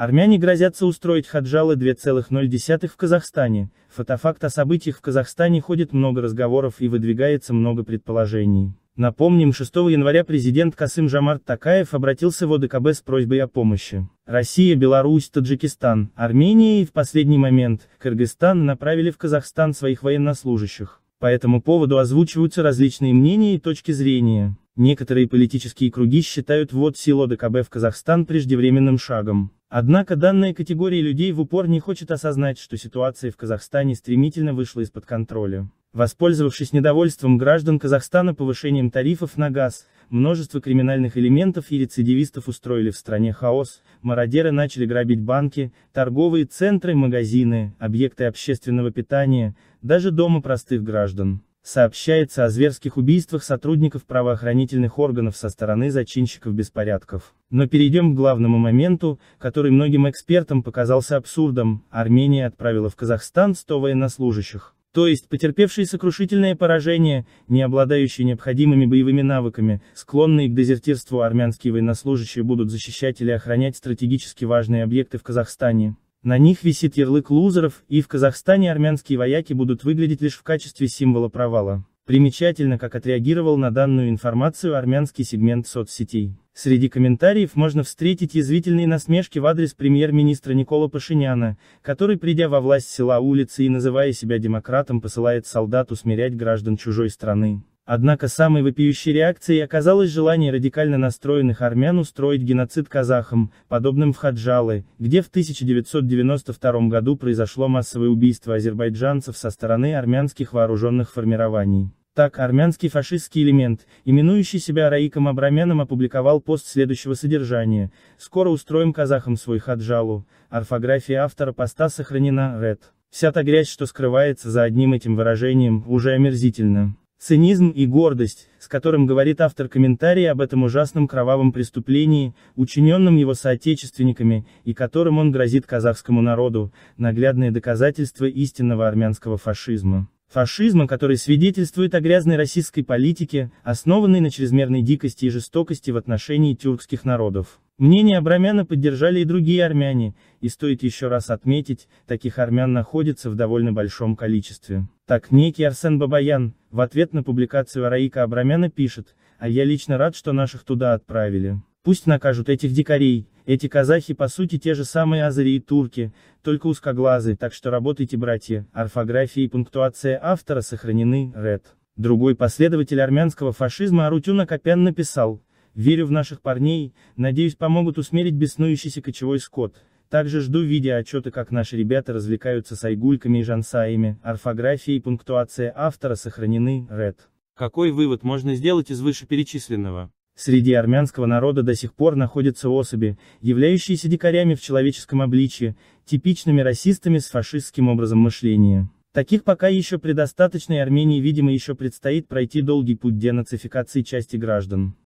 Армяне грозятся устроить хаджалы 2,0 в Казахстане. Фотофакт о событиях в Казахстане ходит много разговоров и выдвигается много предположений. Напомним, 6 января президент Касым Жамарт Такаев обратился в ОДКБ с просьбой о помощи. Россия, Беларусь, Таджикистан, Армения и в последний момент Кыргызстан направили в Казахстан своих военнослужащих. По этому поводу озвучиваются различные мнения и точки зрения. Некоторые политические круги считают ввод сил ОДКБ в Казахстан преждевременным шагом. Однако данная категория людей в упор не хочет осознать, что ситуация в Казахстане стремительно вышла из-под контроля. Воспользовавшись недовольством граждан Казахстана повышением тарифов на газ, множество криминальных элементов и рецидивистов устроили в стране хаос, мародеры начали грабить банки, торговые центры, магазины, объекты общественного питания, даже дома простых граждан. Сообщается о зверских убийствах сотрудников правоохранительных органов со стороны зачинщиков беспорядков. Но перейдем к главному моменту, который многим экспертам показался абсурдом, Армения отправила в Казахстан 100 военнослужащих. То есть потерпевшие сокрушительное поражение, не обладающие необходимыми боевыми навыками, склонные к дезертирству армянские военнослужащие будут защищать или охранять стратегически важные объекты в Казахстане. На них висит ярлык лузеров, и в Казахстане армянские вояки будут выглядеть лишь в качестве символа провала. Примечательно, как отреагировал на данную информацию армянский сегмент соцсетей. Среди комментариев можно встретить язвительные насмешки в адрес премьер-министра Никола Пашиняна, который, придя во власть села улицы и называя себя демократом, посылает солдат усмирять граждан чужой страны. Однако самой вопиющей реакцией оказалось желание радикально настроенных армян устроить геноцид казахам, подобным в Хаджалы, где в 1992 году произошло массовое убийство азербайджанцев со стороны армянских вооруженных формирований. Так, армянский фашистский элемент, именующий себя Раиком Абрамяном опубликовал пост следующего содержания «Скоро устроим казахам свой хаджалу», орфография автора поста сохранена, ред. Вся та грязь, что скрывается за одним этим выражением, уже омерзительна. Цинизм и гордость, с которым говорит автор комментария об этом ужасном кровавом преступлении, учиненном его соотечественниками, и которым он грозит казахскому народу, наглядное доказательство истинного армянского фашизма фашизма, который свидетельствует о грязной российской политике, основанной на чрезмерной дикости и жестокости в отношении тюркских народов. Мнение Абрамяна поддержали и другие армяне, и стоит еще раз отметить, таких армян находится в довольно большом количестве. Так некий Арсен Бабаян, в ответ на публикацию Араика Абрамяна пишет, а я лично рад, что наших туда отправили. Пусть накажут этих дикарей, эти казахи по сути те же самые азари и турки, только узкоглазые, так что работайте братья, орфография и пунктуация автора сохранены, ред. Другой последователь армянского фашизма Арутюн Акопян написал, «Верю в наших парней, надеюсь помогут усмирить беснующийся кочевой скот, также жду видео отчета, как наши ребята развлекаются с айгульками и жансаями, орфография и пунктуация автора сохранены, ред. Какой вывод можно сделать из вышеперечисленного? Среди армянского народа до сих пор находятся особи, являющиеся дикарями в человеческом обличье, типичными расистами с фашистским образом мышления. Таких пока еще предостаточно и Армении видимо еще предстоит пройти долгий путь денацификации части граждан.